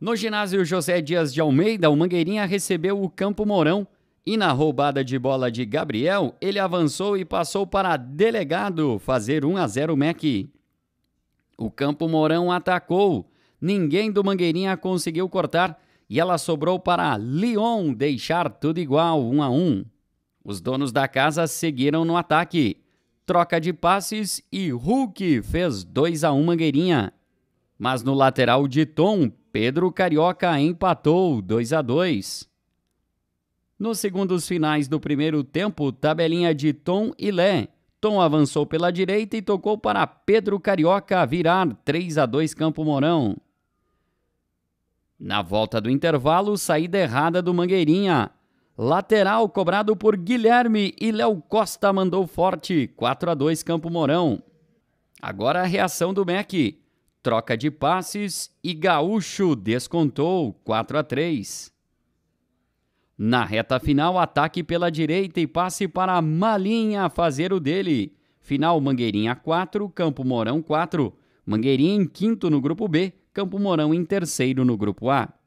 No ginásio José Dias de Almeida, o Mangueirinha recebeu o Campo Mourão e na roubada de bola de Gabriel, ele avançou e passou para Delegado fazer 1 a 0 o MEC. O Campo Mourão atacou, ninguém do Mangueirinha conseguiu cortar e ela sobrou para Lyon deixar tudo igual, 1 a 1. Os donos da casa seguiram no ataque. Troca de passes e Hulk fez 2 a 1 Mangueirinha. Mas no lateral de Tom, Pedro, Carioca empatou 2 a 2. Nos segundos finais do primeiro tempo, tabelinha de Tom e Lé. Tom avançou pela direita e tocou para Pedro Carioca virar 3 a 2 Campo Mourão. Na volta do intervalo, saída errada do Mangueirinha. Lateral cobrado por Guilherme e Léo Costa mandou forte, 4 a 2 Campo Mourão. Agora a reação do MEC. Troca de passes e Gaúcho descontou 4 a 3. Na reta final, ataque pela direita e passe para Malinha fazer o dele. Final Mangueirinha 4, Campo Mourão 4. Mangueirinha em quinto no grupo B, Campo Mourão em terceiro no grupo A.